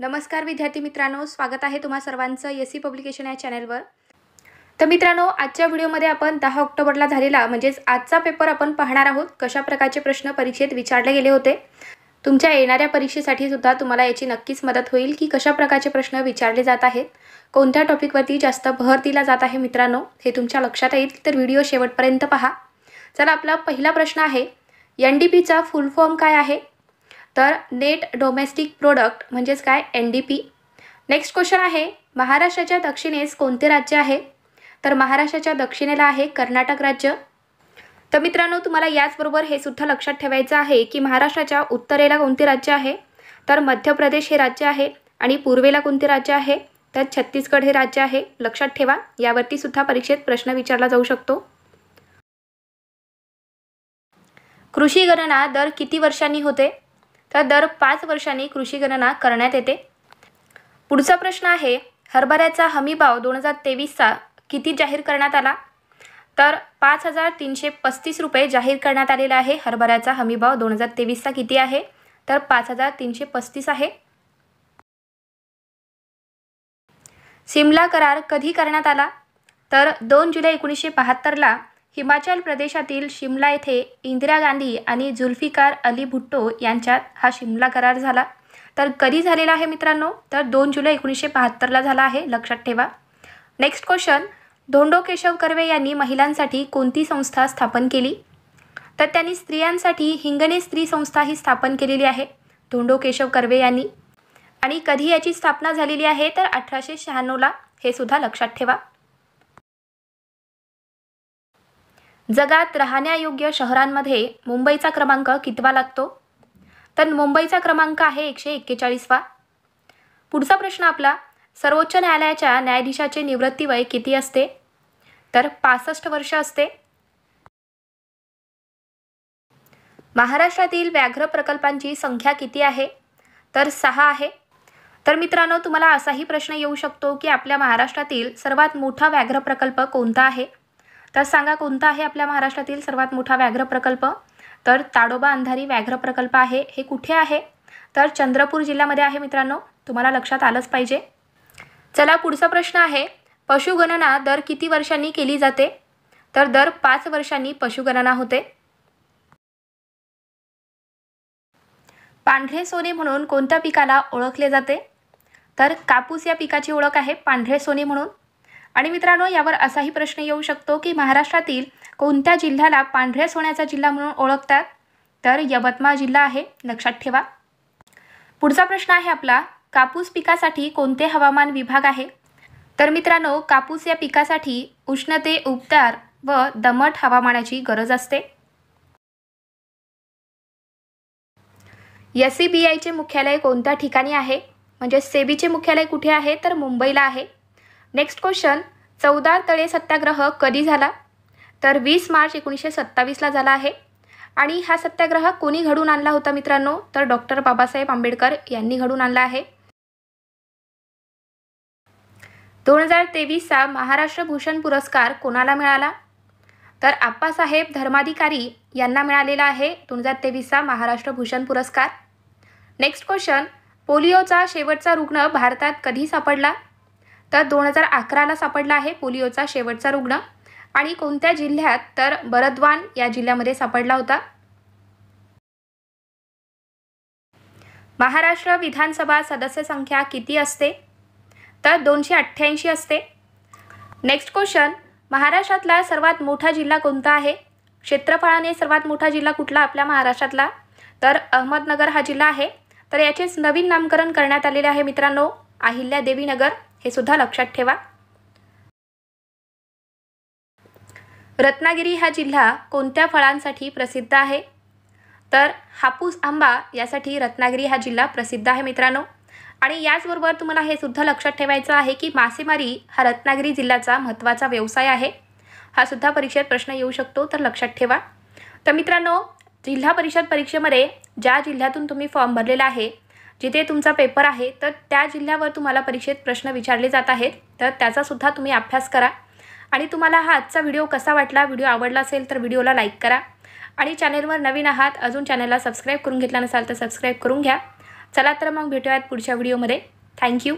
नमस्कार विद्यार्थी मित्रांनो स्वागत आहे तुम्हा सर्वांचं एस सी पब्लिकेशन या चॅनलवर तर मित्रांनो आजच्या व्हिडिओमध्ये आपण दहा ऑक्टोबरला झालेला म्हणजेच आजचा पेपर आपण पाहणार आहोत कशा प्रकारचे प्रश्न परीक्षेत विचारले गेले होते तुमच्या येणाऱ्या परीक्षेसाठी सुद्धा तुम्हाला याची नक्कीच मदत होईल की कशा प्रकारचे प्रश्न विचारले जात आहेत कोणत्या टॉपिकवरती जास्त भर दिला जात आहे मित्रांनो हे तुमच्या लक्षात येईल तर व्हिडिओ शेवटपर्यंत पहा चला आपला पहिला प्रश्न आहे एन डी पीचा फुल फॉर्म काय आहे तर नेट डोमेस्टिक प्रोडक्ट म्हणजेच काय N D P next question आहे महाराष्ट्राच्या दक्षिणेस कोणते राज्य आहे तर महाराष्ट्राच्या दक्षिणेला आहे कर्नाटक राज्य तर मित्रांनो तुम्हाला याचबरोबर हे सुद्धा लक्षात ठेवायचं आहे की महाराष्ट्राच्या उत्तरेला कोणते राज्य आहे तर मध्य प्रदेश हे राज्य आहे आणि पूर्वेला कोणते राज्य आहे तर छत्तीसगड हे राज्य आहे लक्षात ठेवा यावरती सुद्धा परीक्षेत प्रश्न विचारला जाऊ शकतो कृषी गणना दर किती वर्षांनी होते तर दर पाच वर्षांनी कृषी गणना करण्यात येते पुढचा प्रश्न आहे हरभऱ्याचा हमीभाव दोन हजार तेवीसचा किती जाहीर करण्यात आला तर पाच हजार तीनशे पस्तीस रुपये जाहीर करण्यात आलेला आहे हरभऱ्याचा हमीभाव दोन हजार तेवीसचा किती आहे तर पाच हजार तीनशे पस्तीस आहे सिमला करार कधी करण्यात आला तर दोन जुलै एकोणीसशे बहात्तरला हिमाचल प्रदेशातील शिमला येथे इंदिरा गांधी आणि जुल्फिकार अली भुट्टो यांच्यात हा शिमला करार झाला तर कधी झालेला आहे मित्रांनो तर दोन जुलै एकोणीसशे बहात्तरला झाला आहे लक्षात ठेवा नेक्स्ट क्वेश्चन धोंडो केशव कर्वे यांनी महिलांसाठी कोणती संस्था स्थापन केली तर त्यांनी स्त्रियांसाठी हिंगणे स्त्री संस्था ही स्थापन केलेली आहे धोंडो केशव कर्वे यांनी आणि कधी याची स्थापना झालेली आहे तर अठराशे शहाण्णवला हे सुद्धा लक्षात ठेवा जगात राहण्यायोग्य शहरांमध्ये मुंबईचा क्रमांक कितवा लागतो तर मुंबईचा क्रमांक आहे एकशे एक्केचाळीसवा पुढचा प्रश्न आपला सर्वोच्च न्यायालयाच्या न्यायाधीशाचे निवृत्ती वय किती असते तर पासष्ट वर्ष असते महाराष्ट्रातील व्याघ्र प्रकल्पांची संख्या किती आहे तर सहा आहे तर मित्रांनो तुम्हाला असाही प्रश्न येऊ शकतो की आपल्या महाराष्ट्रातील सर्वात मोठा व्याघ्र प्रकल्प कोणता आहे तर सांगा कोणता आहे आपल्या महाराष्ट्रातील सर्वात मोठा व्याघ्र प्रकल्प तर ताडोबा अंधारी व्याघ्र प्रकल्प आहे हे कुठे आहे तर चंद्रपूर जिल्ह्यामध्ये आहे मित्रांनो तुम्हाला लक्षात आलंच पाहिजे चला पुढचा प्रश्न आहे पशुगणना दर किती वर्षांनी केली जाते तर दर पाच वर्षांनी पशुगणना होते पांढरे सोने म्हणून कोणत्या पिकाला ओळखले जाते तर कापूस या पिकाची ओळख आहे पांढरे सोने म्हणून आणि मित्रांनो यावर असाही प्रश्न येऊ शकतो की महाराष्ट्रातील कोणत्या जिल्ह्याला पांढऱ्या सोन्याचा जिल्हा म्हणून ओळखतात तर यवतमाळ जिल्हा आहे लक्षात ठेवा पुढचा प्रश्न आहे आपला कापूस पिकासाठी कोणते हवामान विभाग आहे तर मित्रांनो कापूस या पिकासाठी उष्णते उबदार व दमट हवामानाची गरज असते एस सी बी आयचे मुख्यालय कोणत्या ठिकाणी आहे म्हणजे सेबीचे e मुख्यालय कुठे आहे तर मुंबईला आहे नेक्स्ट क्वेश्चन चौदा तळे सत्याग्रह कधी झाला तर वीस मार्च एकोणीसशे सत्तावीसला झाला आहे आणि हा सत्याग्रह कोणी घडून आणला होता मित्रांनो तर डॉक्टर बाबासाहेब आंबेडकर यांनी घडून आणला आहे दोन हजार तेवीसचा महाराष्ट्र भूषण पुरस्कार कोणाला मिळाला तर आप्पासाहेब धर्माधिकारी यांना मिळालेला आहे दोन हजार तेवीसचा महाराष्ट्र भूषण पुरस्कार नेक्स्ट क्वेश्चन पोलिओचा शेवटचा रुग्ण भारतात कधी सापडला तर दोन हजार अकराला सापडला आहे पोलिओचा शेवटचा रुग्ण आणि कोणत्या जिल्ह्यात तर बरदवान या जिल्ह्यामध्ये सापडला होता महाराष्ट्र विधानसभा सदस्य संख्या किती असते तर दोनशे अठ्ठ्याऐंशी असते नेक्स्ट क्वेश्चन महाराष्ट्रातला सर्वात मोठा जिल्हा कोणता आहे क्षेत्रफळाने सर्वात मोठा जिल्हा कुठला आपल्या महाराष्ट्रातला तर अहमदनगर हा जिल्हा आहे तर याचेच नवीन नामकरण करण्यात आलेले आहे मित्रांनो अहिल्यादेवीनगर हे सुद्धा लक्षात ठेवा रत्नागिरी हा जिल्हा कोणत्या फळांसाठी प्रसिद्ध आहे तर हापूस आंबा यासाठी रत्नागिरी हा जिल्हा प्रसिद्ध आहे मित्रांनो आणि याचबरोबर तुम्हाला हे सुद्धा लक्षात ठेवायचं आहे की मासेमारी हा रत्नागिरी जिल्ह्याचा महत्त्वाचा व्यवसाय आहे हा सुद्धा परीक्षेत प्रश्न येऊ शकतो तर लक्षात ठेवा तर मित्रांनो जिल्हा परिषद परीक्षेमध्ये ज्या जिल्ह्यातून तुम्ही फॉर्म भरलेला आहे जिथे तुमचा पेपर आहे तर त्या जिल्ह्यावर तुम्हाला परीक्षेत प्रश्न विचारले जात आहेत तर त्याचासुद्धा तुम्ही अभ्यास करा आणि तुम्हाला हा आजचा व्हिडिओ कसा वाटला व्हिडिओ आवडला असेल तर व्हिडिओला लाईक करा आणि चॅनेलवर नवीन आहात अजून चॅनलला सबस्क्राईब करून घेतला नसाल तर सबस्क्राईब करून घ्या चला तर मग भेटूयात पुढच्या व्हिडिओमध्ये थँक्यू